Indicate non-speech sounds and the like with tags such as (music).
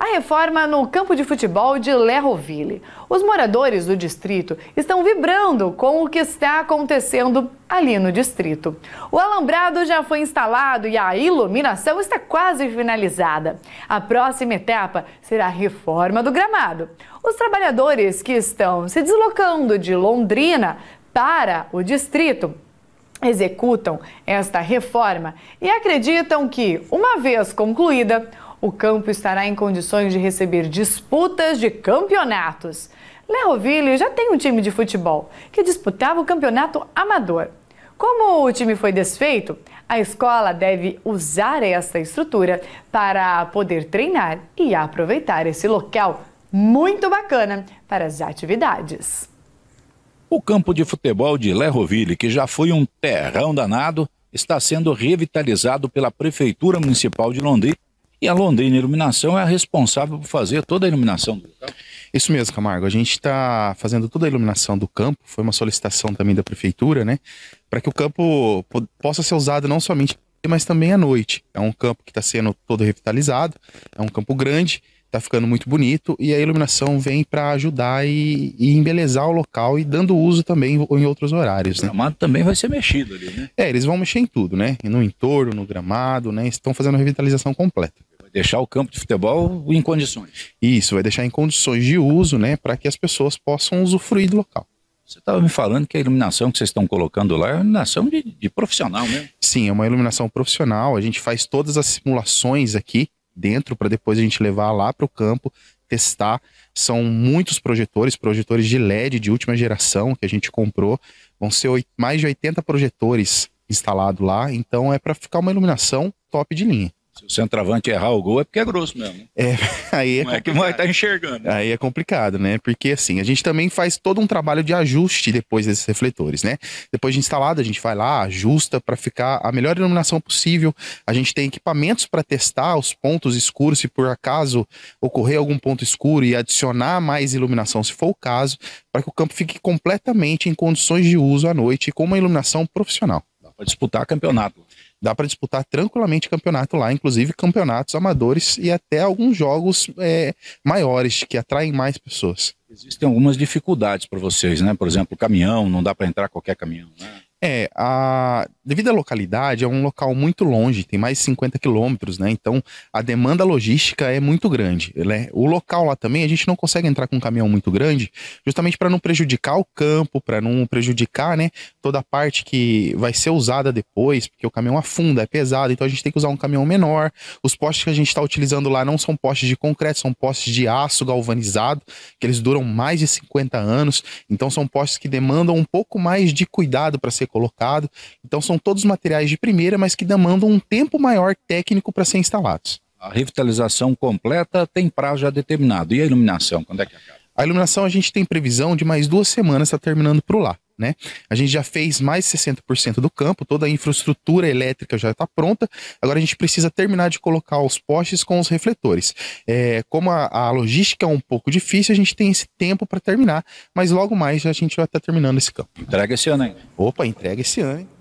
a reforma no campo de futebol de Lerroville. Os moradores do distrito estão vibrando com o que está acontecendo ali no distrito. O alambrado já foi instalado e a iluminação está quase finalizada. A próxima etapa será a reforma do gramado. Os trabalhadores que estão se deslocando de Londrina para o distrito executam esta reforma e acreditam que, uma vez concluída, o campo estará em condições de receber disputas de campeonatos. Lerroville já tem um time de futebol que disputava o campeonato amador. Como o time foi desfeito, a escola deve usar essa estrutura para poder treinar e aproveitar esse local muito bacana para as atividades. O campo de futebol de Lerroville, que já foi um terrão danado, está sendo revitalizado pela Prefeitura Municipal de Londrina e a Londrina Iluminação é a responsável por fazer toda a iluminação do campo. Isso mesmo, Camargo. A gente está fazendo toda a iluminação do campo. Foi uma solicitação também da prefeitura, né? Para que o campo possa ser usado não somente mas também à noite. É um campo que está sendo todo revitalizado, é um campo grande, está ficando muito bonito e a iluminação vem para ajudar e, e, embelezar o local e dando uso também em outros horários. Né? O gramado né? também vai ser mexido ali, né? É, eles vão mexer em tudo, né? No entorno, no gramado, né? Estão fazendo a revitalização completa deixar o campo de futebol em condições. Isso, vai deixar em condições de uso, né, para que as pessoas possam usufruir do local. Você estava me falando que a iluminação que vocês estão colocando lá é uma iluminação de, de profissional, né? Sim, é uma iluminação profissional. A gente faz todas as simulações aqui dentro para depois a gente levar lá para o campo, testar. São muitos projetores, projetores de LED de última geração que a gente comprou. Vão ser mais de 80 projetores instalados lá. Então é para ficar uma iluminação top de linha. Se o centroavante errar o gol é porque é grosso mesmo. Né? É, (laughs) aí é é que vai estar tá enxergando. Aí é complicado, né? Porque assim, a gente também faz todo um trabalho de ajuste depois desses refletores, né? Depois de instalado, a gente vai lá, ajusta para ficar a melhor iluminação possível. A gente tem equipamentos para testar os pontos escuros, se por acaso ocorrer algum ponto escuro e adicionar mais iluminação, se for o caso, para que o campo fique completamente em em condições de uso à noite com uma iluminação profissional. Dá para disputar campeonato. Dá para disputar tranquilamente campeonato lá, inclusive campeonatos amadores e até alguns jogos é, maiores que atraem mais pessoas. Existem algumas dificuldades para vocês, né? Por exemplo, caminhão, não dá para entrar qualquer caminhão. Né? É, a... devido à localidade, é um local muito longe, tem mais de 50 quilômetros, né? Então a demanda logística é muito grande. Né? O local lá também, a gente não consegue entrar com um caminhão muito grande, justamente para não prejudicar o campo, para não prejudicar né, toda a parte que vai ser usada depois, porque o caminhão afunda, é pesado, então a gente tem que usar um caminhão menor. Os postes que a gente está utilizando lá não são postes de concreto, são postes de aço galvanizado, que eles duram mais de 50 anos, então são postes que demandam um pouco mais de cuidado para ser colocado. Então são todos materiais de primeira, mas que demandam um tempo maior técnico para serem instalados. A revitalização completa tem prazo já determinado. E a iluminação, quando é que acaba? A iluminação a gente tem previsão de mais duas semanas está terminando por lá. Né? A gente já fez mais 60% do campo, toda a infraestrutura elétrica já está pronta. Agora a gente precisa terminar de colocar os postes com os refletores. É, como a, a, logística é um pouco difícil, a gente tem esse tempo para terminar, mas logo mais a gente vai estar tá terminando esse campo. Entrega esse ano hein? Opa, entrega esse ano, hein?